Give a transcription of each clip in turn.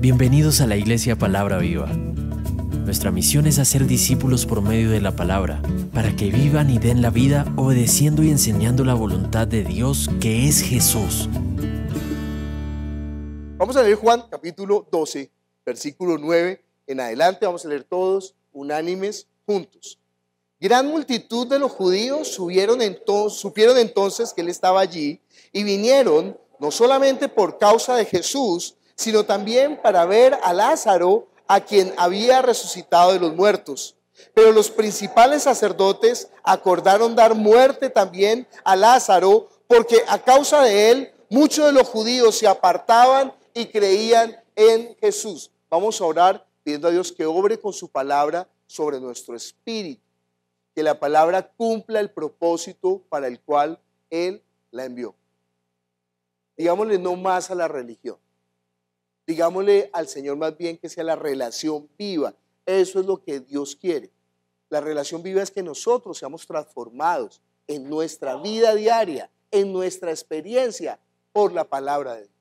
Bienvenidos a la Iglesia Palabra Viva. Nuestra misión es hacer discípulos por medio de la palabra, para que vivan y den la vida obedeciendo y enseñando la voluntad de Dios que es Jesús. Vamos a leer Juan capítulo 12, versículo 9 en adelante, vamos a leer todos unánimes juntos. Gran multitud de los judíos subieron supieron entonces que él estaba allí y vinieron no solamente por causa de Jesús, sino también para ver a Lázaro, a quien había resucitado de los muertos. Pero los principales sacerdotes acordaron dar muerte también a Lázaro, porque a causa de él muchos de los judíos se apartaban y creían en Jesús. Vamos a orar pidiendo a Dios que obre con su palabra sobre nuestro espíritu, que la palabra cumpla el propósito para el cual Él la envió. Digámosle no más a la religión, Digámosle al Señor más bien que sea la relación viva. Eso es lo que Dios quiere. La relación viva es que nosotros seamos transformados en nuestra vida diaria, en nuestra experiencia por la palabra de Dios.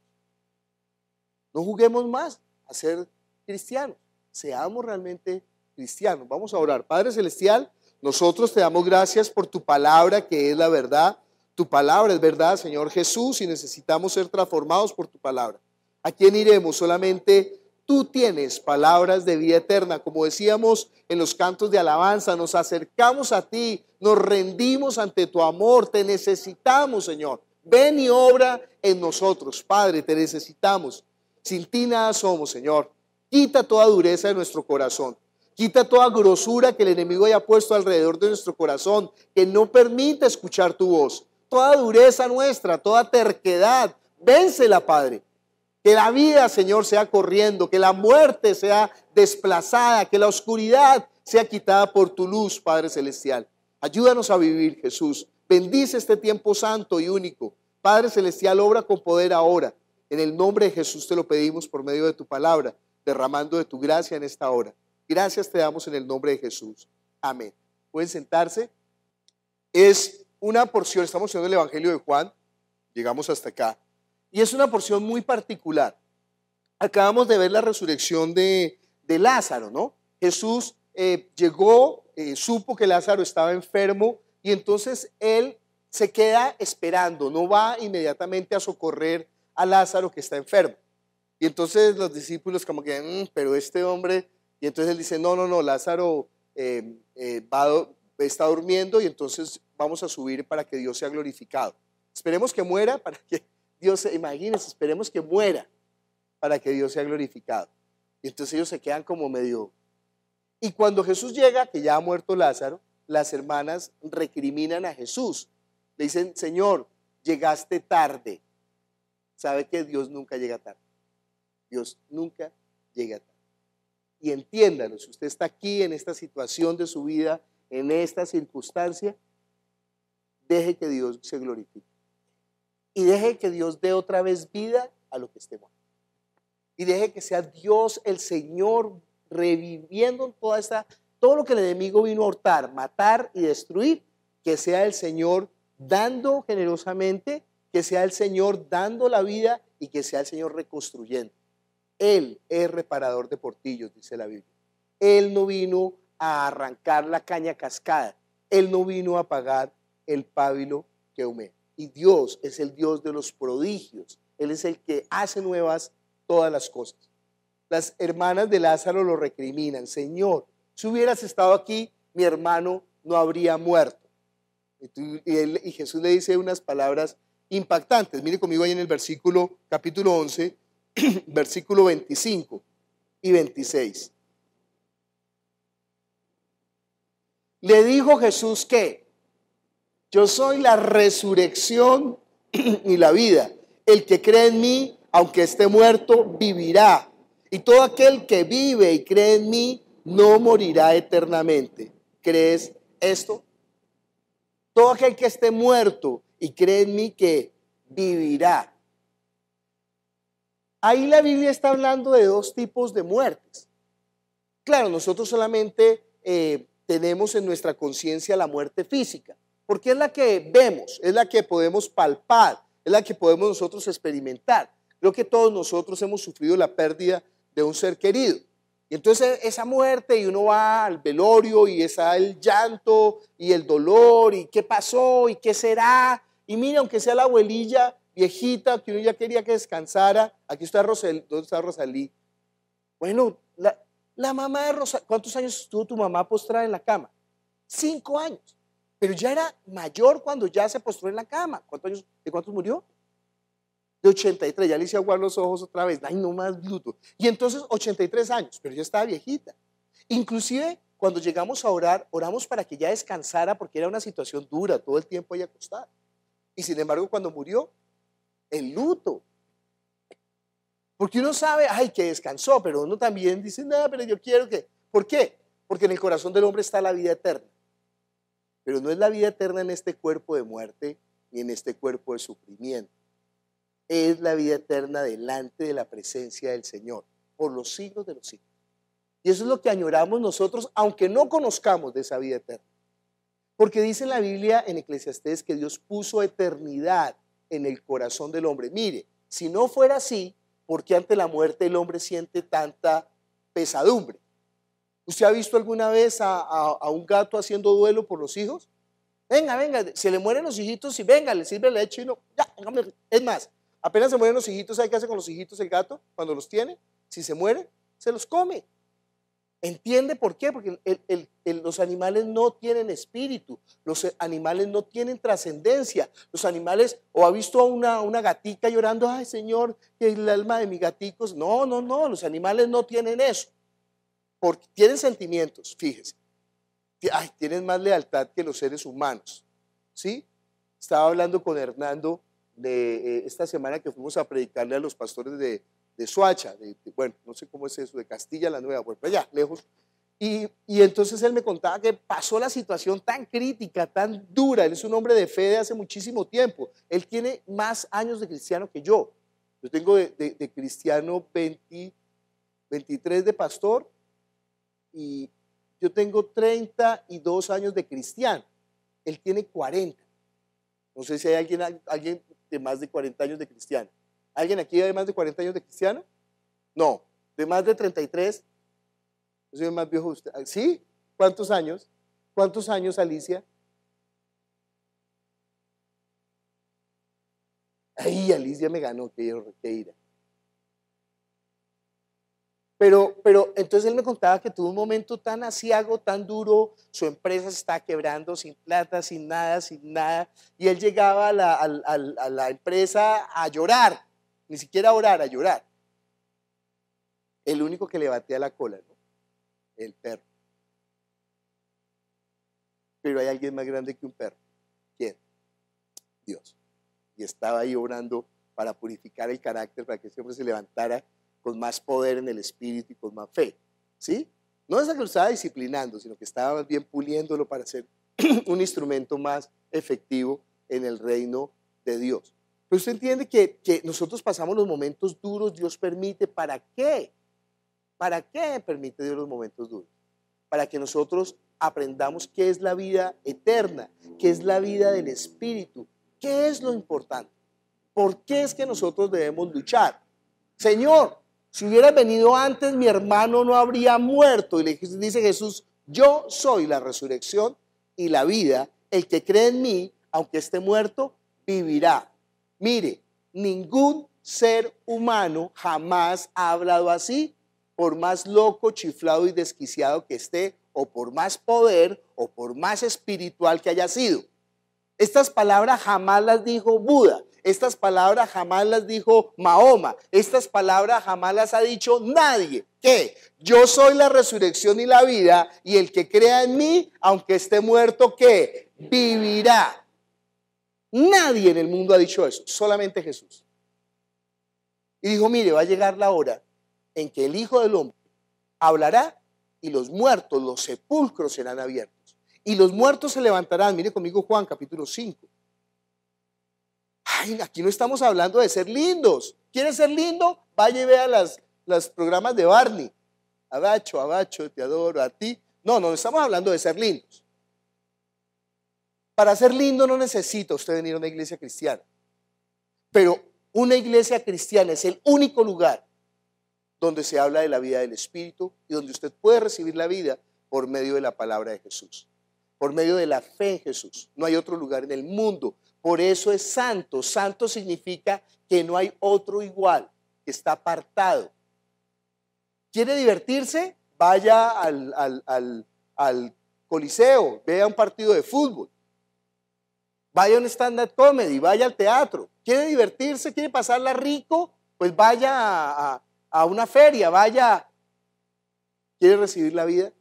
No juguemos más a ser cristianos. Seamos realmente cristianos. Vamos a orar. Padre Celestial, nosotros te damos gracias por tu palabra que es la verdad. Tu palabra es verdad, Señor Jesús, y necesitamos ser transformados por tu palabra. ¿A quién iremos? Solamente tú tienes palabras de vida eterna. Como decíamos en los cantos de alabanza, nos acercamos a ti, nos rendimos ante tu amor, te necesitamos, Señor. Ven y obra en nosotros, Padre, te necesitamos. Sin ti nada somos, Señor. Quita toda dureza de nuestro corazón. Quita toda grosura que el enemigo haya puesto alrededor de nuestro corazón, que no permite escuchar tu voz. Toda dureza nuestra, toda terquedad, vénsela, Padre. Que la vida, Señor, sea corriendo, que la muerte sea desplazada, que la oscuridad sea quitada por tu luz, Padre Celestial. Ayúdanos a vivir, Jesús. Bendice este tiempo santo y único. Padre Celestial, obra con poder ahora. En el nombre de Jesús te lo pedimos por medio de tu palabra, derramando de tu gracia en esta hora. Gracias te damos en el nombre de Jesús. Amén. Pueden sentarse. Es una porción, estamos haciendo el Evangelio de Juan, llegamos hasta acá. Y es una porción muy particular. Acabamos de ver la resurrección de, Lázaro, ¿no? Jesús eh, llegó, eh, supo que Lázaro estaba enfermo y entonces él se queda esperando, no va inmediatamente a socorrer a Lázaro que está enfermo. Y entonces los discípulos como que, mm, pero este hombre, y entonces él dice, no, no, no, Lázaro eh, está durmiendo y entonces vamos a subir para que Dios sea glorificado. Esperemos que muera para que Dios, imagínense, esperemos que muera para que Dios sea glorificado. Y entonces ellos se quedan como medio... Y cuando Jesús llega, que ya ha muerto Lázaro, las hermanas recriminan a Jesús. Le dicen, Señor, llegaste tarde. Sabe que Dios nunca llega tarde. Dios nunca llega tarde. Y entiéndalo, si usted está aquí en esta situación de su vida, en esta circunstancia, deje que Dios se glorifique y deje que Dios dé otra vez vida a lo que esté muerto. Y deje que sea Dios el Señor reviviendo toda esta, todo lo que el enemigo vino a hurtar, matar y destruir, que sea el Señor dando generosamente, que sea el Señor dando la vida y que sea el Señor reconstruyendo. Él es reparador de portillos, dice la Biblia. Él no vino a arrancar la caña cascada. Él no vino a pagar el pábilo que humea. Y Dios es el Dios de los prodigios. Él es el que hace nuevas todas las cosas. Las hermanas de Lázaro lo recriminan. Señor, si hubieras estado aquí, mi hermano no habría muerto. Y, Jesús le dice unas palabras impactantes. Mire conmigo ahí en el versículo capítulo 11, versículo 25 y 26. Le dijo Jesús que yo soy la resurrección y la vida. El que cree en mí, aunque esté muerto, vivirá. Y todo aquel que vive y cree en mí, no morirá eternamente. ¿Crees esto? Todo aquel que esté muerto y cree en mí, que vivirá. Ahí la Biblia está hablando de dos tipos de muertes. Claro, nosotros solamente eh, tenemos en nuestra conciencia la muerte física porque es la que vemos, es la que podemos palpar, es la que podemos nosotros experimentar. Creo que todos nosotros hemos sufrido la pérdida de un ser querido. Y entonces esa muerte y uno va al velorio y está el llanto y el dolor y qué pasó y qué será. Y mira, aunque sea la abuelilla viejita que uno ya quería que descansara, aquí está Rosalí? Bueno, la, la mamá de Rosalí, ¿cuántos años estuvo tu mamá postrada en la cama? Cinco años. Pero ya era mayor cuando ya se postró en la cama. ¿Cuántos años, ¿De cuántos murió? De 83. Ya le hice aguar los ojos otra vez. Ay, no más luto. Y entonces 83 años, pero ya estaba viejita. Inclusive cuando llegamos a orar, oramos para que ya descansara porque era una situación dura, todo el tiempo ahí acostada. Y sin embargo, cuando murió, el luto. Porque uno sabe, ay, que descansó, pero uno también dice, nada, pero yo quiero que... ¿Por qué? Porque en el corazón del hombre está la vida eterna. Pero no es la vida eterna en este cuerpo de muerte ni en este cuerpo de sufrimiento. Es la vida eterna delante de la presencia del Señor por los siglos de los siglos. Y eso es lo que añoramos nosotros, aunque no conozcamos de esa vida eterna. Porque dice la Biblia en Eclesiastés que Dios puso eternidad en el corazón del hombre. Mire, si no fuera así, ¿por qué ante la muerte el hombre siente tanta pesadumbre? ¿Usted ha visto alguna vez a, un gato haciendo duelo por los hijos? Venga, venga, se le mueren los hijitos y venga, le sirve leche y no. Ya, es más, apenas se mueren los hijitos, ¿sabe qué hace con los hijitos el gato cuando los tiene? Si se mueren, se los come. ¿Entiende por qué? Porque los animales no tienen espíritu, los animales no tienen trascendencia. Los animales, o ha visto a una, gatica llorando, ay Señor, que es el alma de mi gaticos. No, no, no, los animales no tienen eso porque tienen sentimientos, fíjese. Ay, tienen más lealtad que los seres humanos. ¿Sí? Estaba hablando con Hernando de eh, esta semana que fuimos a predicarle a los pastores de, Soacha, de, bueno, no sé cómo es eso, de Castilla la Nueva, por allá, lejos. Y, entonces él me contaba que pasó la situación tan crítica, tan dura. Él es un hombre de fe de hace muchísimo tiempo. Él tiene más años de cristiano que yo. Yo tengo de, cristiano 23 de pastor y yo tengo 32 años de cristiano, él tiene 40. No sé si hay alguien, alguien de más de 40 años de cristiano. ¿Alguien aquí de más de 40 años de cristiano? No, de más de 33. Yo soy más viejo usted. Ah, ¿Sí? ¿Cuántos años? ¿Cuántos años, Alicia? Ay, Alicia me ganó, que qué ira. Pero, pero entonces él me contaba que tuvo un momento tan asiago, tan duro, su empresa se estaba quebrando sin plata, sin nada, sin nada, y él llegaba a la, empresa a llorar, ni siquiera a orar, a llorar. El único que le batía la cola, ¿no? El perro. Pero hay alguien más grande que un perro. ¿Quién? Dios. Y estaba ahí orando para purificar el carácter, para que siempre se levantara con más poder en el espíritu y con más fe. ¿Sí? No es que lo estaba disciplinando, sino que estaba más bien puliéndolo para ser un instrumento más efectivo en el reino de Dios. Pero pues usted entiende que, que nosotros pasamos los momentos duros, Dios permite, ¿para qué? ¿Para qué permite Dios los momentos duros? Para que nosotros aprendamos qué es la vida eterna, qué es la vida del Espíritu, qué es lo importante, por qué es que nosotros debemos luchar. Señor, si hubiera venido antes, mi hermano no habría muerto. Y le dice Jesús, yo soy la resurrección y la vida. El que cree en mí, aunque esté muerto, vivirá. Mire, ningún ser humano jamás ha hablado así, por más loco, chiflado y desquiciado que esté, o por más poder, o por más espiritual que haya sido. Estas palabras jamás las dijo Buda, estas palabras jamás las dijo Mahoma. Estas palabras jamás las ha dicho nadie. ¿Qué? Yo soy la resurrección y la vida y el que crea en mí, aunque esté muerto, ¿qué? Vivirá. Nadie en el mundo ha dicho eso, solamente Jesús. Y dijo, mire, va a llegar la hora en que el Hijo del Hombre hablará y los muertos, los sepulcros serán abiertos. Y los muertos se levantarán. Mire conmigo Juan capítulo 5. Ay, aquí no estamos hablando de ser lindos. ¿Quieres ser lindo? Vaya y vea las, los programas de Barney. Abacho, abacho, te adoro, a ti. No, no estamos hablando de ser lindos. Para ser lindo no necesita usted venir a una iglesia cristiana. Pero una iglesia cristiana es el único lugar donde se habla de la vida del Espíritu y donde usted puede recibir la vida por medio de la palabra de Jesús, por medio de la fe en Jesús. No hay otro lugar en el mundo por eso es santo. Santo significa que no hay otro igual, que está apartado. ¿Quiere divertirse? Vaya al, coliseo, vea un partido de fútbol, vaya a un stand-up comedy, vaya al teatro. ¿Quiere divertirse? ¿Quiere pasarla rico? Pues vaya a una feria, vaya. ¿Quiere recibir la vida?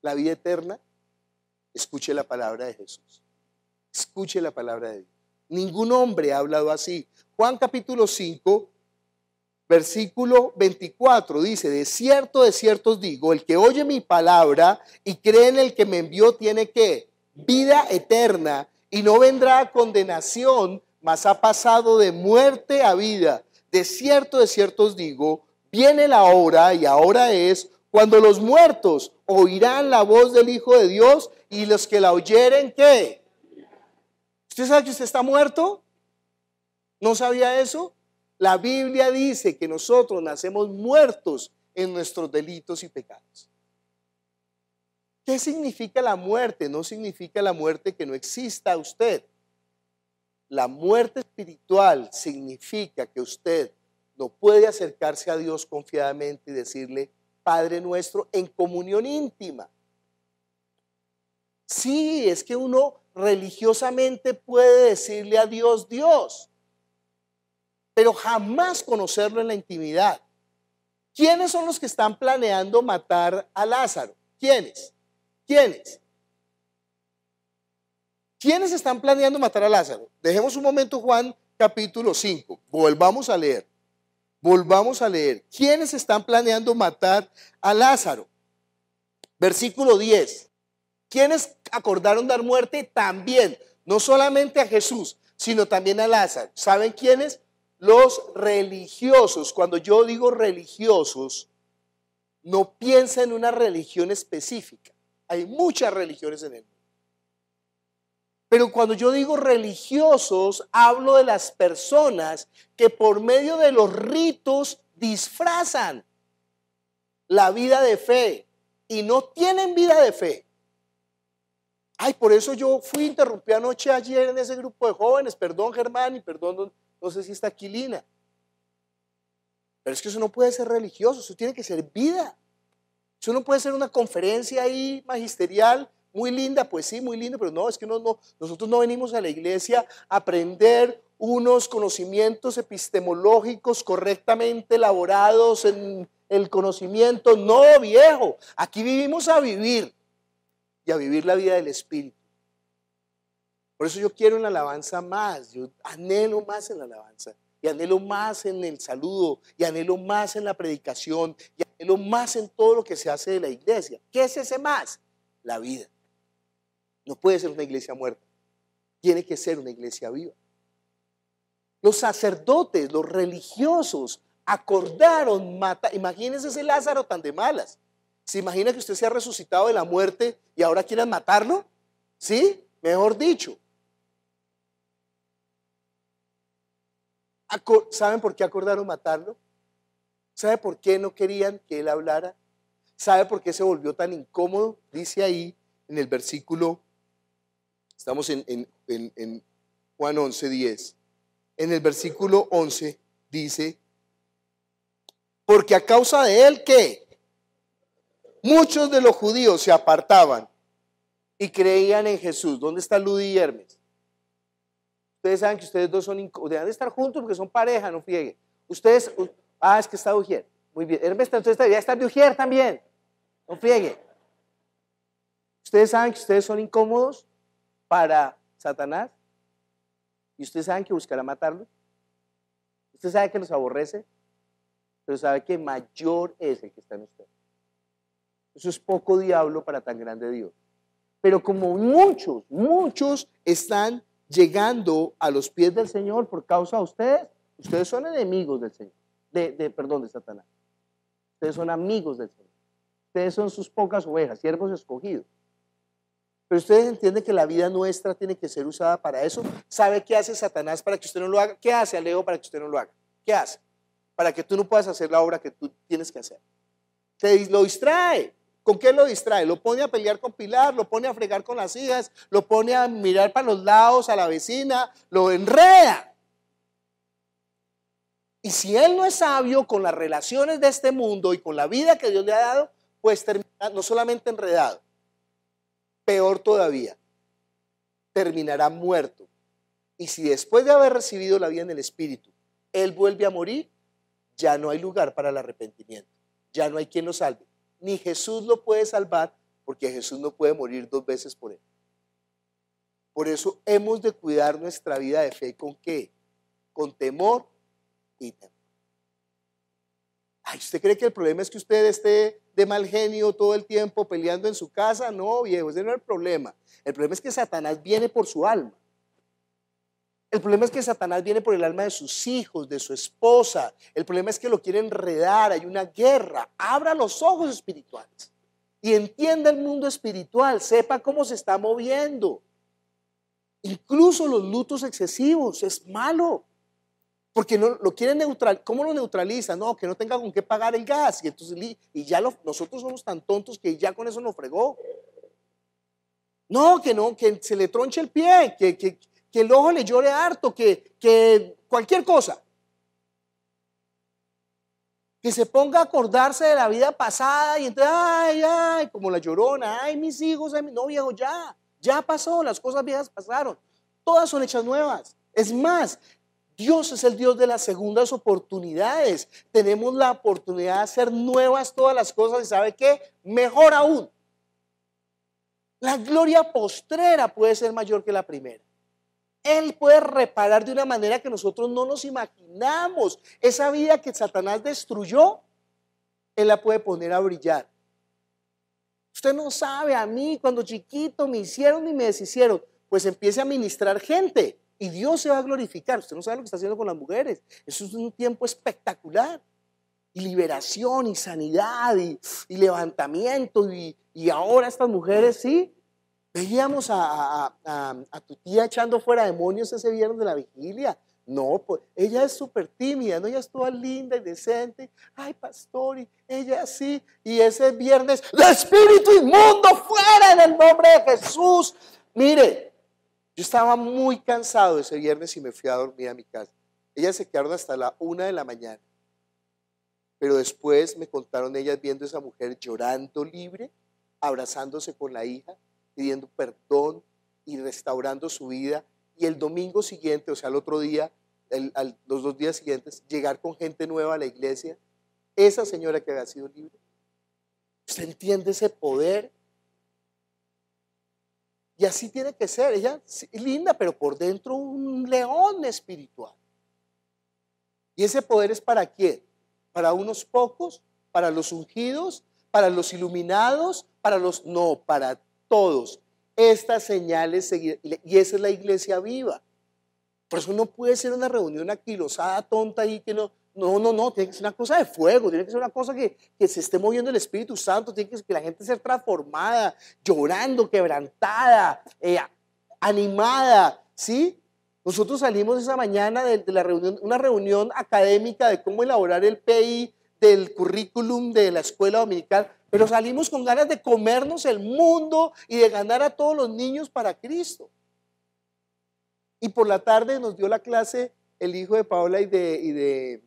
La vida eterna. Escuche la palabra de Jesús. Escuche la palabra de Dios. Ningún hombre ha hablado así. Juan capítulo 5, versículo 24 dice, de cierto, de cierto os digo, el que oye mi palabra y cree en el que me envió tiene que vida eterna y no vendrá a condenación, mas ha pasado de muerte a vida. De cierto, de cierto os digo, viene la hora y ahora es cuando los muertos oirán la voz del Hijo de Dios y los que la oyeren, ¿qué? ¿Usted sabe que usted está muerto? ¿No sabía eso? La Biblia dice que nosotros nacemos muertos en nuestros delitos y pecados. ¿Qué significa la muerte? No significa la muerte que no exista a usted. La muerte espiritual significa que usted no puede acercarse a Dios confiadamente y decirle, Padre nuestro, en comunión íntima. Sí, es que uno religiosamente puede decirle a Dios Dios, pero jamás conocerlo en la intimidad. ¿Quiénes son los que están planeando matar a Lázaro? ¿Quiénes? ¿Quiénes? ¿Quiénes están planeando matar a Lázaro? Dejemos un momento Juan capítulo 5. Volvamos a leer. Volvamos a leer. ¿Quiénes están planeando matar a Lázaro? Versículo 10. ¿Quiénes acordaron dar muerte también, no solamente a Jesús, sino también a Lázaro. ¿Saben quiénes? Los religiosos. Cuando yo digo religiosos, no piensa en una religión específica. Hay muchas religiones en el mundo. Pero cuando yo digo religiosos, hablo de las personas que por medio de los ritos disfrazan la vida de fe y no tienen vida de fe. Ay, por eso yo fui, interrumpí anoche ayer en ese grupo de jóvenes. Perdón, Germán, y perdón, no, sé si está aquí Lina. Pero es que eso no puede ser religioso, eso tiene que ser vida. Eso no puede ser una conferencia ahí magisterial, muy linda, pues sí, muy linda, pero no, es que nosotros no venimos a la iglesia a aprender unos conocimientos epistemológicos correctamente elaborados en el conocimiento. No, viejo, aquí vivimos a vivir y a vivir la vida del Espíritu. Por eso yo quiero en la alabanza más, yo anhelo más en la alabanza, y anhelo más en el saludo, y anhelo más en la predicación, y anhelo más en todo lo que se hace de la iglesia. ¿Qué es ese más? La vida. No puede ser una iglesia muerta, tiene que ser una iglesia viva. Los sacerdotes, los religiosos, acordaron matar, imagínense ese Lázaro tan de malas, ¿Se imagina que usted se ha resucitado de la muerte y ahora quieran matarlo? ¿Sí? Mejor dicho. ¿Saben por qué acordaron matarlo? ¿Sabe por qué no querían que él hablara? ¿Sabe por qué se volvió tan incómodo? Dice ahí en el versículo, estamos en, Juan 11, 10. En el versículo 11 dice, porque a causa de él, ¿qué? Muchos de los judíos se apartaban y creían en Jesús. ¿Dónde está Ludi y Hermes? Ustedes saben que ustedes dos son deben de estar juntos porque son pareja, no friegue. Ustedes, ah, es que está Ujier. Muy bien. Hermes entonces debería estar de Ujier también. No friegue. Ustedes saben que ustedes son incómodos para Satanás. Y ustedes saben que buscará matarlo. Usted sabe que los aborrece, pero sabe que mayor es el que está en usted. Eso es poco diablo para tan grande Dios. Pero como muchos, muchos están llegando a los pies del Señor por causa de ustedes, ustedes son enemigos del Señor, de, perdón, de Satanás. Ustedes son amigos del Señor. Ustedes son sus pocas ovejas, siervos escogidos. Pero ustedes entienden que la vida nuestra tiene que ser usada para eso. ¿Sabe qué hace Satanás para que usted no lo haga? ¿Qué hace Alejo para que usted no lo haga? ¿Qué hace? Para que tú no puedas hacer la obra que tú tienes que hacer. Te lo distrae. ¿Con qué lo distrae? Lo pone a pelear con Pilar, lo pone a fregar con las hijas, lo pone a mirar para los lados, a la vecina, lo enreda. Y si él no es sabio con las relaciones de este mundo y con la vida que Dios le ha dado, pues termina no solamente enredado, peor todavía, terminará muerto. Y si después de haber recibido la vida en el Espíritu, él vuelve a morir, ya no hay lugar para el arrepentimiento, ya no hay quien lo salve ni Jesús lo puede salvar porque Jesús no puede morir dos veces por él. Por eso hemos de cuidar nuestra vida de fe con qué? Con temor y temor. Ay, ¿usted cree que el problema es que usted esté de mal genio todo el tiempo peleando en su casa? No, viejo, ese no es el problema. El problema es que Satanás viene por su alma. El problema es que Satanás viene por el alma de sus hijos, de su esposa. El problema es que lo quiere enredar, hay una guerra. Abra los ojos espirituales y entienda el mundo espiritual, sepa cómo se está moviendo. Incluso los lutos excesivos es malo. Porque no, lo quieren neutral, ¿cómo lo neutraliza? No, que no tenga con qué pagar el gas. Y, entonces, y ya nosotros somos tan tontos que ya con eso nos fregó. No, que no, que se le tronche el pie, que, que, que el ojo le llore harto, que, cualquier cosa. Que se ponga a acordarse de la vida pasada y entonces, ay, ay, como la llorona, ay, mis hijos, ay, no ya, ya pasó, las cosas viejas pasaron. Todas son hechas nuevas. Es más, Dios es el Dios de las segundas oportunidades. Tenemos la oportunidad de hacer nuevas todas las cosas y sabe qué? Mejor aún. La gloria postrera puede ser mayor que la primera. Él puede reparar de una manera que nosotros no nos imaginamos. Esa vida que Satanás destruyó, Él la puede poner a brillar. Usted no sabe, a mí cuando chiquito me hicieron y me deshicieron. Pues empiece a ministrar gente y Dios se va a glorificar. Usted no sabe lo que está haciendo con las mujeres. Eso es un tiempo espectacular. Y liberación y sanidad y, levantamiento. y ahora estas mujeres sí Veíamos a, tu tía echando fuera demonios ese viernes de la vigilia. No, pues ella es súper tímida, ¿no? Ella es toda linda y decente. Ay, pastor, y ella sí. Y ese viernes, ¡el espíritu inmundo fuera en el nombre de Jesús! Mire, yo estaba muy cansado ese viernes y me fui a dormir a mi casa. Ellas se quedaron hasta la una de la mañana. Pero después me contaron ellas viendo a esa mujer llorando libre, abrazándose con la hija, pidiendo perdón y restaurando su vida. Y el domingo siguiente, o sea, el otro día, los dos días siguientes, llegar con gente nueva a la iglesia. Esa señora que había sido libre. ¿Usted entiende ese poder? Y así tiene que ser. Ella es linda, pero por dentro un león espiritual. ¿Y ese poder es para quién? ¿Para unos pocos? ¿Para los ungidos? ¿Para los iluminados? ¿Para los... No, para todos. Estas señales seguirán. Y esa es la iglesia viva. Por eso no puede ser una reunión aquilosada, tonta y que no. No, no, no, tiene que ser una cosa de fuego, tiene que ser una cosa que, se esté moviendo el Espíritu Santo, tiene que, que la gente ser transformada, llorando, quebrantada, eh, animada, ¿sí? Nosotros salimos esa mañana de, la reunión, una reunión académica de cómo elaborar el PI del currículum de la escuela dominical, pero salimos con ganas de comernos el mundo y de ganar a todos los niños para Cristo. Y por la tarde nos dio la clase el hijo de Paola y de, y de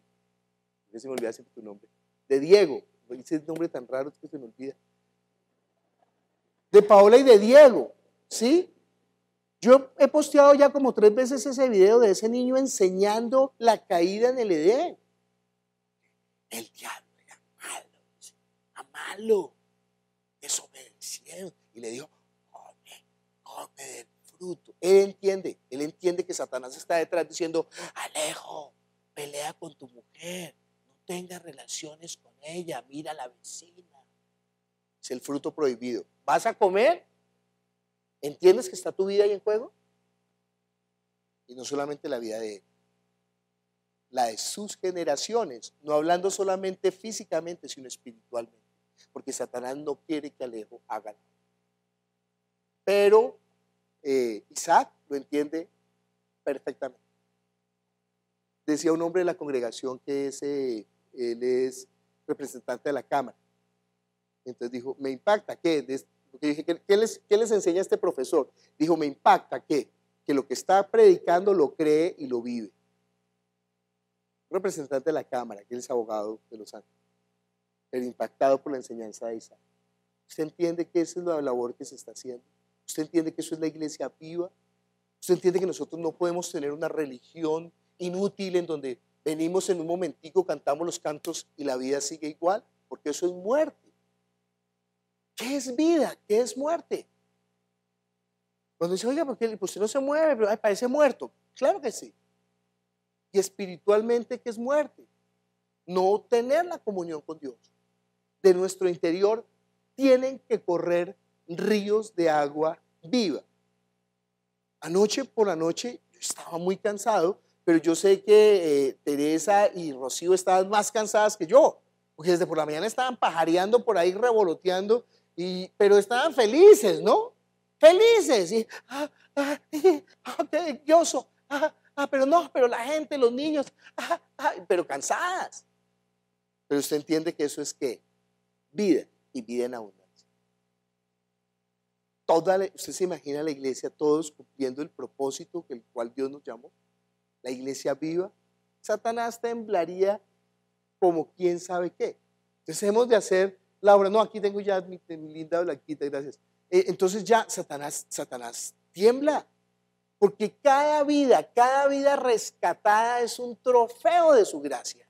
se me siempre tu nombre, de Diego. Dice nombre tan raro que se me olvida. De Paola y de Diego, ¿sí? Yo he posteado ya como tres veces ese video de ese niño enseñando la caída en el Edén. El diablo malo. Desobedecieron. Y le dijo, come, come del fruto. Él entiende, él entiende que Satanás está detrás diciendo, Alejo, pelea con tu mujer, no tengas relaciones con ella, mira la vecina. Es el fruto prohibido. ¿Vas a comer? ¿Entiendes que está tu vida ahí en juego? Y no solamente la vida de él, la de sus generaciones, no hablando solamente físicamente, sino espiritualmente porque Satanás no quiere que Alejo haga Pero eh, Isaac lo entiende perfectamente. Decía un hombre de la congregación que él es representante de la Cámara. Entonces dijo, me impacta que, ¿qué les, ¿qué les enseña este profesor? Dijo, me impacta que, que lo que está predicando lo cree y lo vive. representante de la Cámara, que él es abogado de los santos el impactado por la enseñanza de Isaac. ¿Usted entiende que esa es la labor que se está haciendo? ¿Usted entiende que eso es la iglesia viva? ¿Usted entiende que nosotros no podemos tener una religión inútil en donde venimos en un momentico, cantamos los cantos y la vida sigue igual? Porque eso es muerte. ¿Qué es vida? ¿Qué es muerte? Cuando dice, oiga, porque pues usted no se mueve, pero parece muerto. Claro que sí. Y espiritualmente, ¿qué es muerte? No tener la comunión con Dios de nuestro interior tienen que correr ríos de agua viva. Anoche por la noche yo estaba muy cansado, pero yo sé que eh, Teresa y Rocío estaban más cansadas que yo, porque desde por la mañana estaban pajareando por ahí, revoloteando, y, pero estaban felices, ¿no? Felices, y ah, ah, ah qué delicioso, ah, ah, pero no, pero la gente, los niños, ah, pero cansadas. Pero usted entiende que eso es que vida y vida en abundancia. Toda usted se imagina la iglesia, todos cumpliendo el propósito que el cual Dios nos llamó, la iglesia viva. Satanás temblaría como quién sabe qué. Entonces hemos de hacer la obra. No, aquí tengo ya mi, linda blanquita, gracias. Eh, entonces ya Satanás, Satanás tiembla. Porque cada vida, cada vida rescatada es un trofeo de su gracia.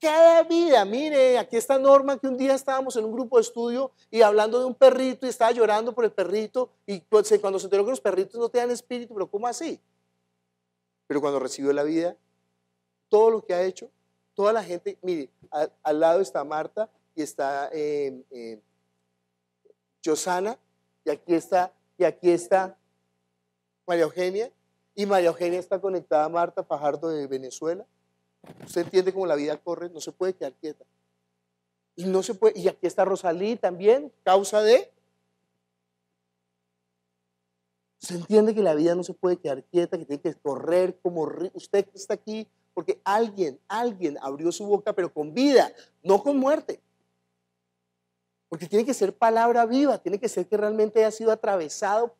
Cada vida, mire, aquí está Norma, que un día estábamos en un grupo de estudio y hablando de un perrito y estaba llorando por el perrito y cuando se enteró que los perritos no te dan espíritu, pero ¿cómo así? Pero cuando recibió la vida, todo lo que ha hecho, toda la gente, mire, al lado está Marta y está em, em, Josana y aquí está, y aquí está María Eugenia y María Eugenia está conectada a Marta Fajardo de Venezuela Usted entiende cómo la vida corre, no se puede quedar quieta. Y no se puede, y aquí está Rosalí también, causa de. Se entiende que la vida no se puede quedar quieta, que tiene que correr como usted está aquí, porque alguien, alguien abrió su boca, pero con vida, no con muerte. Porque tiene que ser palabra viva, tiene que ser que realmente haya sido atravesado,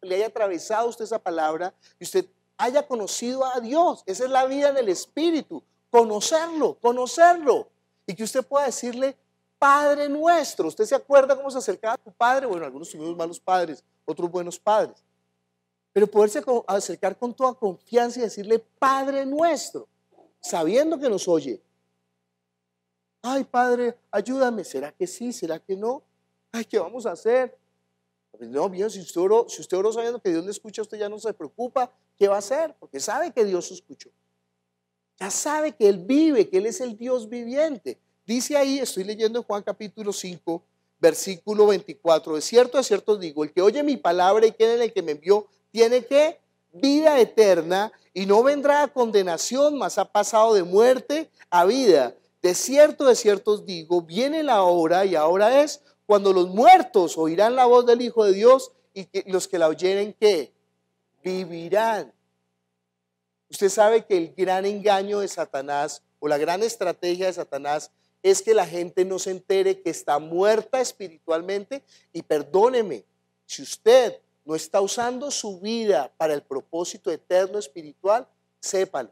le haya atravesado usted esa palabra y usted haya conocido a Dios. Esa es la vida del Espíritu, conocerlo, conocerlo. Y que usted pueda decirle, Padre nuestro. ¿Usted se acuerda cómo se acercaba a tu padre? Bueno, algunos tuvimos malos padres, otros buenos padres. Pero poderse acercar con toda confianza y decirle, Padre nuestro, sabiendo que nos oye. Ay, Padre, ayúdame. ¿Será que sí? ¿Será que no? Ay, ¿qué vamos a hacer? No, bien, si usted oró, si usted sabiendo que Dios le escucha, usted ya no se preocupa qué va a hacer, porque sabe que Dios escuchó. Ya sabe que Él vive, que Él es el Dios viviente. Dice ahí, estoy leyendo en Juan capítulo 5, versículo 24, de cierto, de cierto digo, el que oye mi palabra y queda en el que me envió, tiene que vida eterna y no vendrá a condenación, mas ha pasado de muerte a vida. De cierto, de cierto os digo, viene la hora y ahora es cuando los muertos oirán la voz del Hijo de Dios y los que la oyeren, ¿qué? Vivirán. Usted sabe que el gran engaño de Satanás o la gran estrategia de Satanás es que la gente no se entere que está muerta espiritualmente y perdóneme, si usted no está usando su vida para el propósito eterno espiritual, sépalo,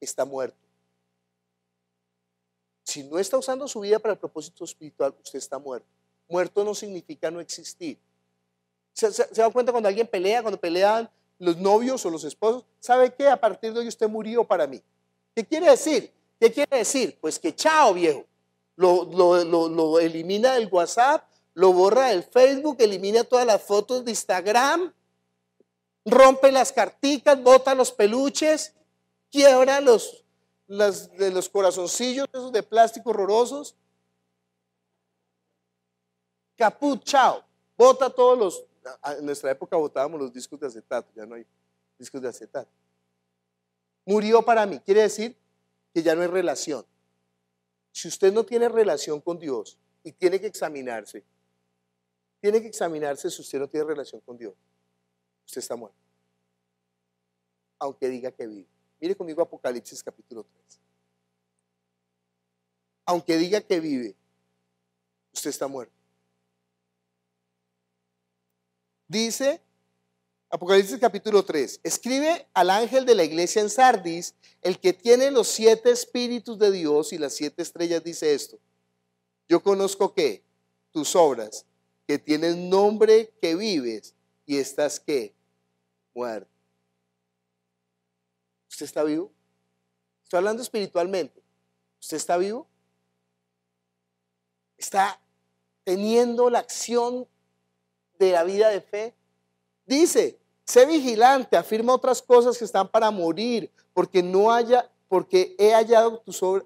está muerto. Si no está usando su vida para el propósito espiritual, usted está muerto. Muerto no significa no existir. ¿Se, se, cuenta cuando alguien pelea, cuando pelean los novios o los esposos? ¿Sabe qué? A partir de hoy usted murió para mí. ¿Qué quiere decir? ¿Qué quiere decir? Pues que chao, viejo. Lo, lo elimina del WhatsApp, lo borra del Facebook, elimina todas las fotos de Instagram, rompe las carticas, bota los peluches, quiebra los de los corazoncillos esos de plástico horrorosos. Capuchao chao. Bota todos los. En nuestra época botábamos los discos de acetato, ya no hay discos de acetato. Murió para mí, quiere decir que ya no hay relación. Si usted no tiene relación con Dios y tiene que examinarse, tiene que examinarse si usted no tiene relación con Dios. Usted está muerto. Aunque diga que vive. Mire conmigo Apocalipsis capítulo 3. Aunque diga que vive, usted está muerto. Dice Apocalipsis capítulo 3, escribe al ángel de la iglesia en Sardis, el que tiene los siete espíritus de Dios y las siete estrellas, dice esto. Yo conozco que tus obras, que tienes nombre que vives y estás que muerto. ¿Usted está vivo? Estoy hablando espiritualmente. ¿Usted está vivo? ¿Está teniendo la acción de la vida de fe? Dice, sé vigilante, afirma otras cosas que están para morir, porque no haya, porque he hallado tus obras,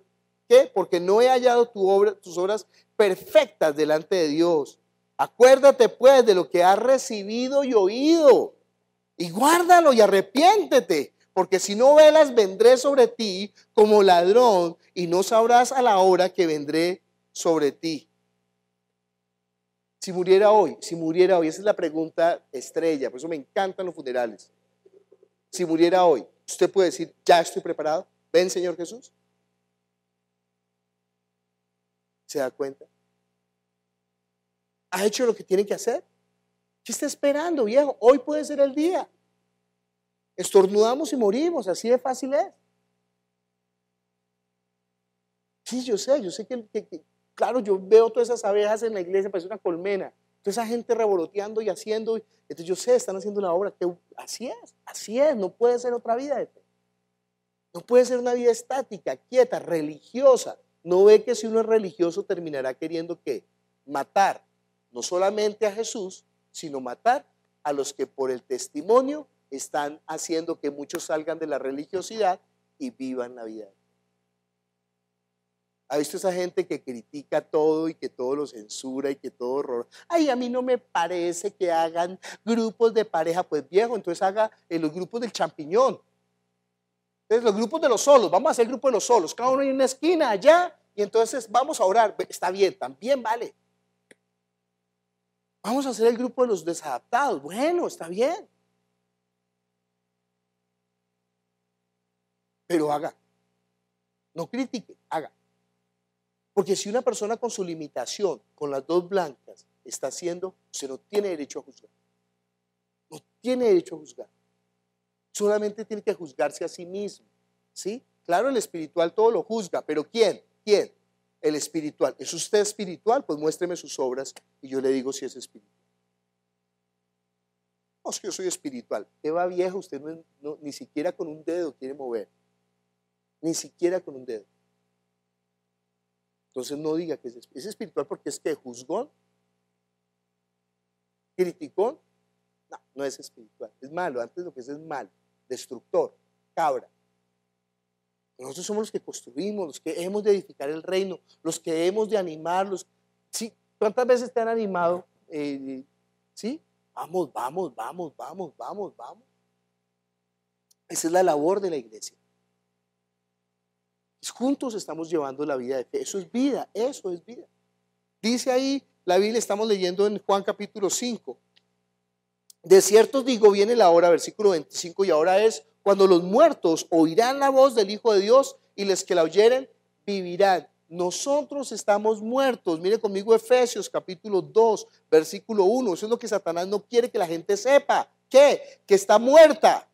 ¿qué? Porque no he hallado tu obra, tus obras perfectas delante de Dios. Acuérdate pues de lo que has recibido y oído, y guárdalo y arrepiéntete porque si no velas, vendré sobre ti como ladrón y no sabrás a la hora que vendré sobre ti. Si muriera hoy, si muriera hoy, esa es la pregunta estrella, por eso me encantan los funerales. Si muriera hoy, usted puede decir, ya estoy preparado, ven Señor Jesús. ¿Se da cuenta? ¿Ha hecho lo que tiene que hacer? ¿Qué está esperando, viejo? Hoy puede ser el día. Estornudamos y morimos, así de fácil es. Sí, yo sé, yo sé que, claro, yo veo todas esas abejas en la iglesia, parece una colmena, toda esa gente revoloteando y haciendo, entonces yo sé, están haciendo una obra, que, así es, así es, no puede ser otra vida No puede ser una vida estática, quieta, religiosa. No ve que si uno es religioso terminará queriendo que matar no solamente a Jesús, sino matar a los que por el testimonio están haciendo que muchos salgan de la religiosidad y vivan la vida. ¿Ha visto esa gente que critica todo y que todo lo censura y que todo horror? Ay, a mí no me parece que hagan grupos de pareja, pues viejo, entonces haga eh, los grupos del champiñón. Entonces los grupos de los solos, vamos a hacer el grupo de los solos, cada uno en una esquina allá y entonces vamos a orar. Está bien, también vale. Vamos a hacer el grupo de los desadaptados. Bueno, está bien. pero haga. No critique, haga. Porque si una persona con su limitación, con las dos blancas, está haciendo, se no tiene derecho a juzgar. No tiene derecho a juzgar. Solamente tiene que juzgarse a sí mismo. ¿Sí? Claro, el espiritual todo lo juzga, pero ¿quién? ¿Quién? El espiritual. ¿Es usted espiritual? Pues muéstreme sus obras y yo le digo si es espiritual. No, yo soy espiritual. ¿Qué va viejo? Usted ni siquiera con un dedo quiere mover ni siquiera con un dedo. Entonces no diga que es, espiritual porque es que juzgó, criticó, no, no es espiritual, es malo, antes lo que es es malo, destructor, cabra. Nosotros somos los que construimos, los que hemos de edificar el reino, los que hemos de animarlos. ¿Sí? ¿Cuántas veces te han animado? Eh, ¿Sí? Vamos, vamos, vamos, vamos, vamos, vamos. Esa es la labor de la iglesia. Juntos estamos llevando la vida de fe. Eso es vida, eso es vida. Dice ahí la Biblia, estamos leyendo en Juan capítulo 5. De cierto digo, viene la hora, versículo 25, y ahora es cuando los muertos oirán la voz del Hijo de Dios y los que la oyeren vivirán. Nosotros estamos muertos. Mire conmigo Efesios capítulo 2, versículo 1. Eso es lo que Satanás no quiere que la gente sepa. ¿Qué? Que está muerta.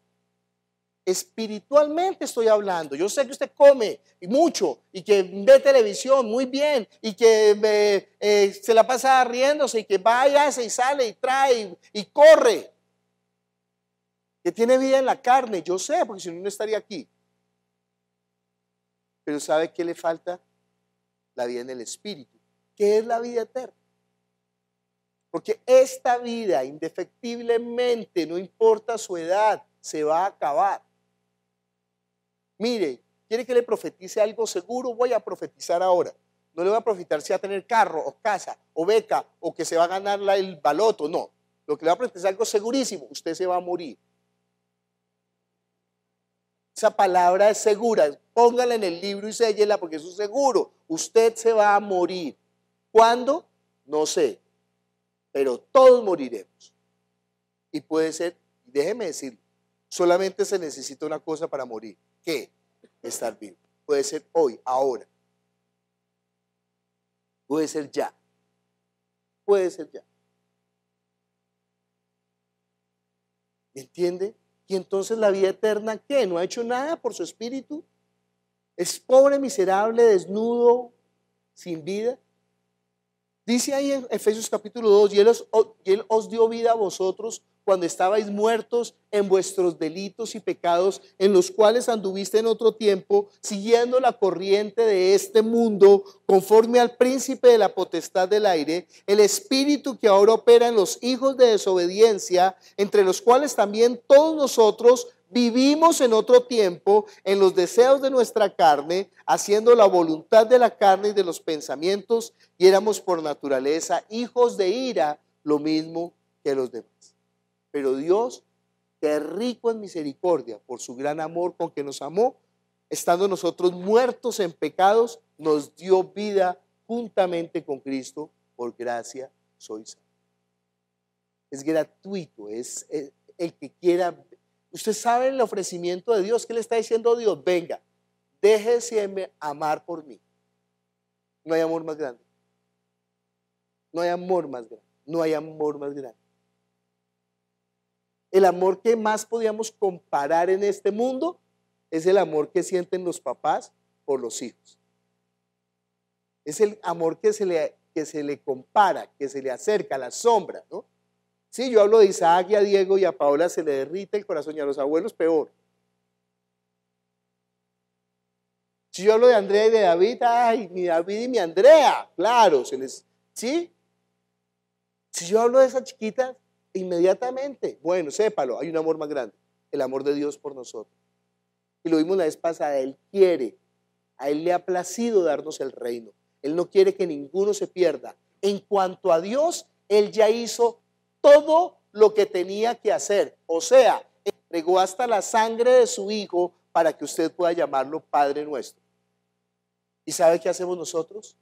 Espiritualmente estoy hablando. Yo sé que usted come y mucho y que ve televisión muy bien y que eh, eh, se la pasa riéndose y que va y hace y sale y trae y, y corre. Que tiene vida en la carne. Yo sé, porque si no, no estaría aquí. Pero ¿sabe qué le falta? La vida en el espíritu. ¿Qué es la vida eterna? Porque esta vida, indefectiblemente, no importa su edad, se va a acabar. Mire, ¿quiere que le profetice algo seguro? Voy a profetizar ahora. No le voy a profetizar si va a tener carro o casa o beca o que se va a ganar el baloto, no. Lo que le va a profetizar es algo segurísimo. Usted se va a morir. Esa palabra es segura. Póngala en el libro y séllela porque eso es seguro. Usted se va a morir. ¿Cuándo? No sé. Pero todos moriremos. Y puede ser, déjeme decirte, Solamente se necesita una cosa para morir. ¿Qué? Estar vivo. Puede ser hoy, ahora. Puede ser ya. Puede ser ya. entiende? Y entonces la vida eterna, ¿qué? ¿No ha hecho nada por su espíritu? ¿Es pobre, miserable, desnudo, sin vida? Dice ahí en Efesios capítulo 2, y os, y él os dio vida a vosotros cuando estabais muertos en vuestros delitos y pecados, en los cuales anduviste en otro tiempo, siguiendo la corriente de este mundo, conforme al príncipe de la potestad del aire, el espíritu que ahora opera en los hijos de desobediencia, entre los cuales también todos nosotros vivimos en otro tiempo, en los deseos de nuestra carne, haciendo la voluntad de la carne y de los pensamientos, y éramos por naturaleza hijos de ira, lo mismo que los demás. Pero Dios, que rico en misericordia, por su gran amor con que nos amó, estando nosotros muertos en pecados, nos dio vida juntamente con Cristo, por gracia soy santo. Es gratuito, es, el que quiera. Usted sabe el ofrecimiento de Dios, ¿qué le está diciendo Dios? Venga, déjese amar por mí. No hay amor más grande. No hay amor más grande. No hay amor más grande. El amor que más podíamos comparar en este mundo es el amor que sienten los papás por los hijos. Es el amor que se le, que se le compara, que se le acerca, a la sombra, ¿no? Sí, yo hablo de Isaac y a Diego y a Paola se le derrite el corazón y a los abuelos peor. Si yo hablo de Andrea y de David, ay, mi David y mi Andrea, claro, se les, ¿sí? Si yo hablo de esas chiquitas, inmediatamente. Bueno, sépalo, hay un amor más grande, el amor de Dios por nosotros. Y lo vimos la vez pasada, Él quiere, a Él le ha placido darnos el reino. Él no quiere que ninguno se pierda. En cuanto a Dios, Él ya hizo todo lo que tenía que hacer. O sea, entregó hasta la sangre de su Hijo para que usted pueda llamarlo Padre nuestro. ¿Y sabe qué hacemos nosotros?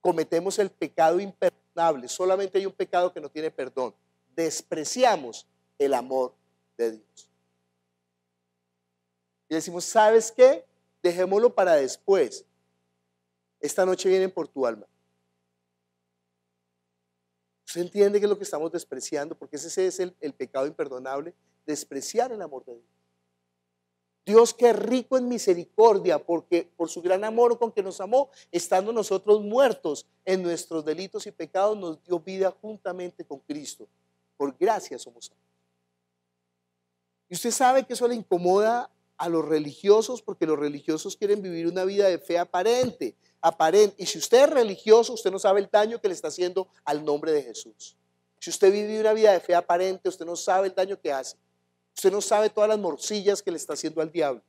Cometemos el pecado imperfecto Solamente hay un pecado que no tiene perdón. Despreciamos el amor de Dios. Y decimos, ¿sabes qué? Dejémoslo para después. Esta noche vienen por tu alma. ¿Se entiende que es lo que estamos despreciando? Porque ese es el pecado imperdonable, despreciar el amor de Dios. Dios que es rico en misericordia, porque por su gran amor con que nos amó, estando nosotros muertos en nuestros delitos y pecados, nos dio vida juntamente con Cristo. Por gracia somos salvos. Y usted sabe que eso le incomoda a los religiosos, porque los religiosos quieren vivir una vida de fe aparente, aparente. Y si usted es religioso, usted no sabe el daño que le está haciendo al nombre de Jesús. Si usted vive una vida de fe aparente, usted no sabe el daño que hace. Usted no sabe todas las morcillas que le está haciendo al diablo.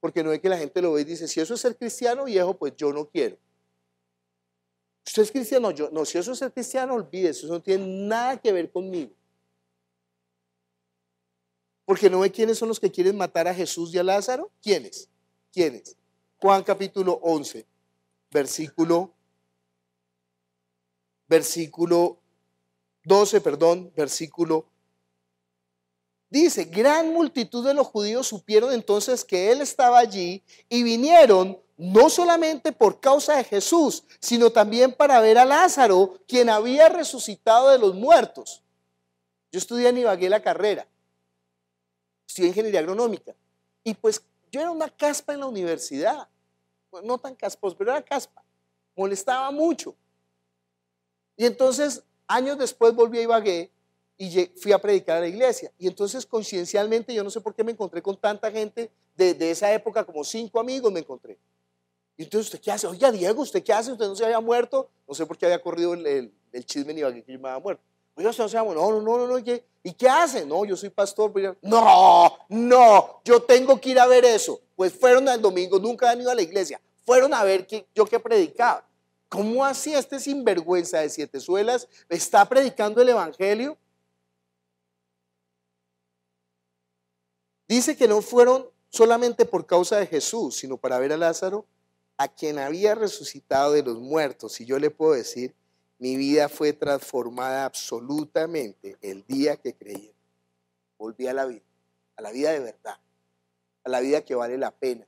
Porque no ve que la gente lo ve y dice, si eso es ser cristiano, viejo, pues yo no quiero. Usted es cristiano, yo, no, si eso es ser cristiano, olvídese, eso no tiene nada que ver conmigo. Porque no ve quiénes son los que quieren matar a Jesús y a Lázaro. ¿Quiénes? ¿Quiénes? Juan capítulo 11, versículo, versículo 12, perdón, versículo Dice, gran multitud de los judíos supieron entonces que él estaba allí y vinieron no solamente por causa de Jesús, sino también para ver a Lázaro, quien había resucitado de los muertos. Yo estudié en Ibagué la carrera, estudié ingeniería agronómica, y pues yo era una caspa en la universidad, no tan caspos, pero era caspa, molestaba mucho. Y entonces, años después volví a Ibagué y fui a predicar a la iglesia. Y entonces conciencialmente yo no sé por qué me encontré con tanta gente de, de esa época, como cinco amigos me encontré. Y entonces, ¿usted qué hace? Oiga, Diego, ¿usted qué hace? Usted no se había muerto. No sé por qué había corrido el, el, chisme ni que yo me había muerto. Oiga, usted no se había muerto. No, no, no, no. ¿Y qué, ¿Y qué hace? No, yo soy pastor. Pues no, no, yo tengo que ir a ver eso. Pues fueron al domingo, nunca han ido a la iglesia. Fueron a ver que, yo qué predicaba. ¿Cómo así este sinvergüenza de siete suelas está predicando el evangelio? Dice que no fueron solamente por causa de Jesús, sino para ver a Lázaro, a quien había resucitado de los muertos. Y yo le puedo decir, mi vida fue transformada absolutamente el día que creí. Volví a la vida, a la vida de verdad, a la vida que vale la pena,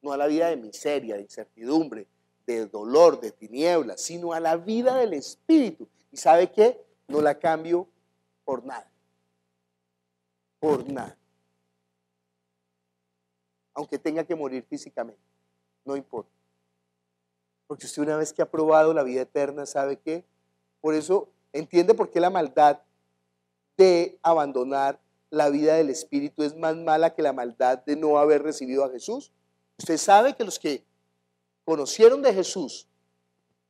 no a la vida de miseria, de incertidumbre, de dolor, de tinieblas, sino a la vida del Espíritu. ¿Y sabe qué? No la cambio por nada. Por nada aunque tenga que morir físicamente, no importa. Porque usted una vez que ha probado la vida eterna, sabe que, por eso entiende por qué la maldad de abandonar la vida del Espíritu es más mala que la maldad de no haber recibido a Jesús. Usted sabe que los que conocieron de Jesús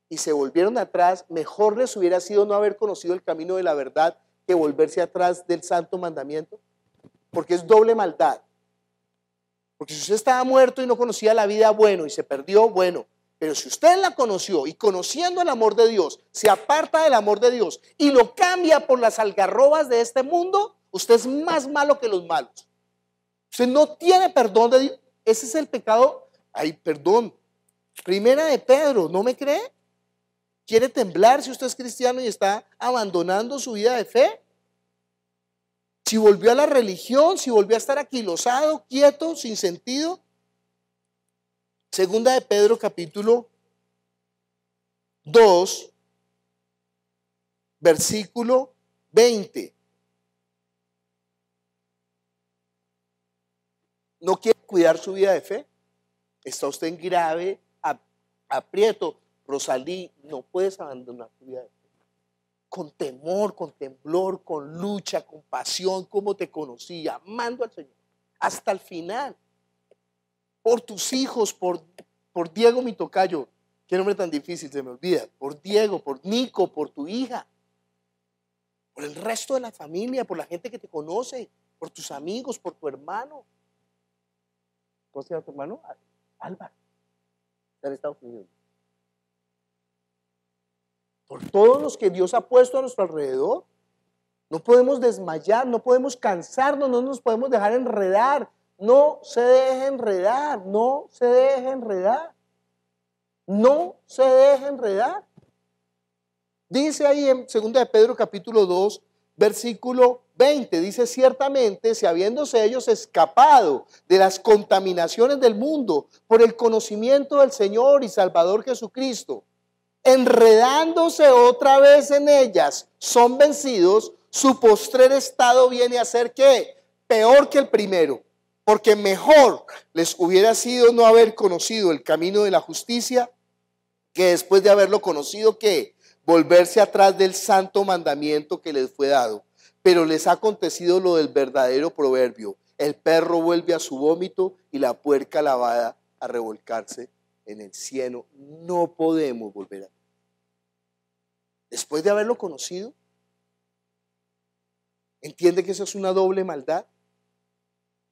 y se volvieron atrás, mejor les hubiera sido no haber conocido el camino de la verdad que volverse atrás del santo mandamiento, porque es doble maldad. Porque si usted estaba muerto y no conocía la vida, bueno, y se perdió, bueno. Pero si usted la conoció y conociendo el amor de Dios, se aparta del amor de Dios y lo cambia por las algarrobas de este mundo, usted es más malo que los malos. Usted no tiene perdón de Dios. Ese es el pecado. Ay, perdón. Primera de Pedro, ¿no me cree? ¿Quiere temblar si usted es cristiano y está abandonando su vida de fe? Si volvió a la religión, si volvió a estar aquilosado, quieto, sin sentido. Segunda de Pedro capítulo 2, versículo 20. ¿No quiere cuidar su vida de fe? Está usted en grave aprieto. Rosalí, no puedes abandonar tu vida de fe con temor, con temblor, con lucha, con pasión, como te conocí, amando al Señor hasta el final. Por tus hijos, por, por Diego mi tocayo, qué nombre tan difícil, se me olvida, por Diego, por Nico, por tu hija, por el resto de la familia, por la gente que te conoce, por tus amigos, por tu hermano. ¿Cómo se llama tu hermano? Álvaro, está Estado Estados Unidos por todos los que Dios ha puesto a nuestro alrededor. No podemos desmayar, no podemos cansarnos, no nos podemos dejar enredar. No se deje enredar, no se deje enredar. No se deje enredar. Dice ahí en 2 de Pedro capítulo 2, versículo 20, dice ciertamente, si habiéndose ellos escapado de las contaminaciones del mundo por el conocimiento del Señor y Salvador Jesucristo, enredándose otra vez en ellas, son vencidos, su postrer estado viene a ser que peor que el primero, porque mejor les hubiera sido no haber conocido el camino de la justicia que después de haberlo conocido que volverse atrás del santo mandamiento que les fue dado. Pero les ha acontecido lo del verdadero proverbio, el perro vuelve a su vómito y la puerca lavada a revolcarse en el cielo. No podemos volver a después de haberlo conocido, entiende que eso es una doble maldad,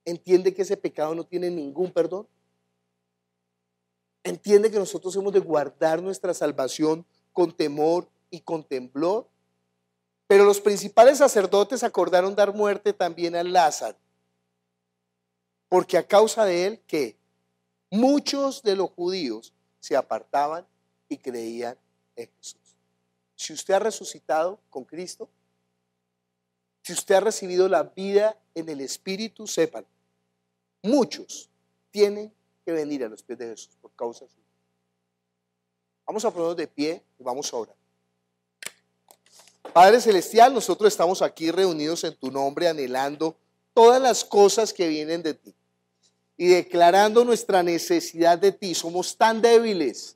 entiende que ese pecado no tiene ningún perdón, entiende que nosotros hemos de guardar nuestra salvación con temor y con temblor. Pero los principales sacerdotes acordaron dar muerte también a Lázaro, porque a causa de él que muchos de los judíos se apartaban y creían en Jesús si usted ha resucitado con Cristo, si usted ha recibido la vida en el Espíritu, sepan. Muchos tienen que venir a los pies de Jesús por causa suya. Vamos a ponernos de pie y vamos a orar. Padre Celestial, nosotros estamos aquí reunidos en tu nombre, anhelando todas las cosas que vienen de ti y declarando nuestra necesidad de ti. Somos tan débiles,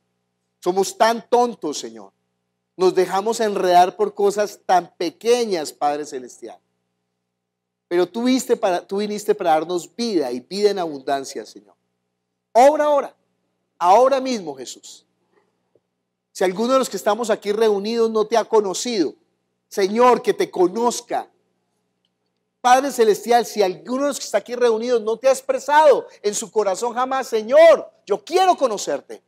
somos tan tontos, Señor. Nos dejamos enredar por cosas tan pequeñas, Padre Celestial. Pero tú, para, tú viniste para darnos vida y vida en abundancia, Señor. Obra ahora, ahora mismo, Jesús. Si alguno de los que estamos aquí reunidos no te ha conocido, Señor, que te conozca. Padre Celestial, si alguno de los que está aquí reunidos no te ha expresado en su corazón jamás, Señor, yo quiero conocerte.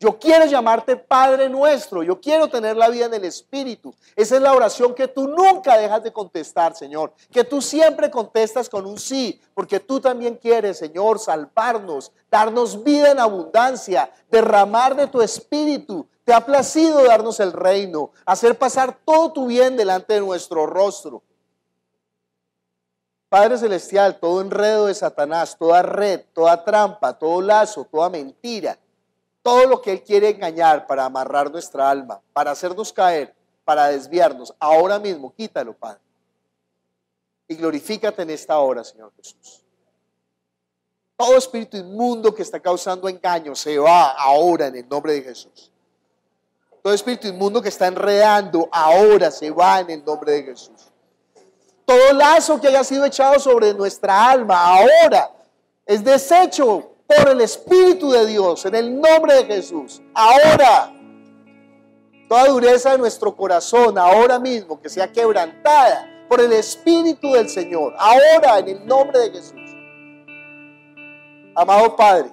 Yo quiero llamarte Padre nuestro, yo quiero tener la vida en el Espíritu. Esa es la oración que tú nunca dejas de contestar, Señor, que tú siempre contestas con un sí, porque tú también quieres, Señor, salvarnos, darnos vida en abundancia, derramar de tu Espíritu. Te ha placido darnos el reino, hacer pasar todo tu bien delante de nuestro rostro. Padre Celestial, todo enredo de Satanás, toda red, toda trampa, todo lazo, toda mentira todo lo que Él quiere engañar para amarrar nuestra alma, para hacernos caer, para desviarnos, ahora mismo quítalo, Padre. Y glorifícate en esta hora, Señor Jesús. Todo espíritu inmundo que está causando engaño se va ahora en el nombre de Jesús. Todo espíritu inmundo que está enredando ahora se va en el nombre de Jesús. Todo lazo que haya sido echado sobre nuestra alma ahora es deshecho por el Espíritu de Dios, en el nombre de Jesús. Ahora, toda dureza de nuestro corazón, ahora mismo, que sea quebrantada por el Espíritu del Señor, ahora, en el nombre de Jesús. Amado Padre,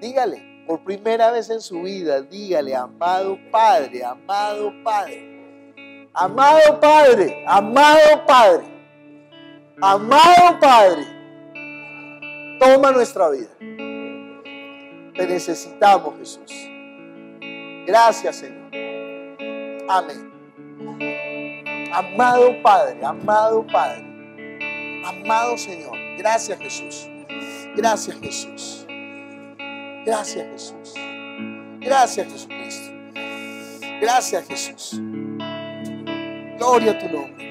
dígale, por primera vez en su vida, dígale, amado Padre, amado Padre, amado Padre, amado Padre, amado Padre. Toma nuestra vida. Te necesitamos, Jesús. Gracias, Señor. Amén. Amado Padre, amado Padre, amado Señor. Gracias, Jesús. Gracias, Jesús. Gracias, Jesús. Gracias, Jesucristo. Gracias, Jesús. Gloria a tu nombre.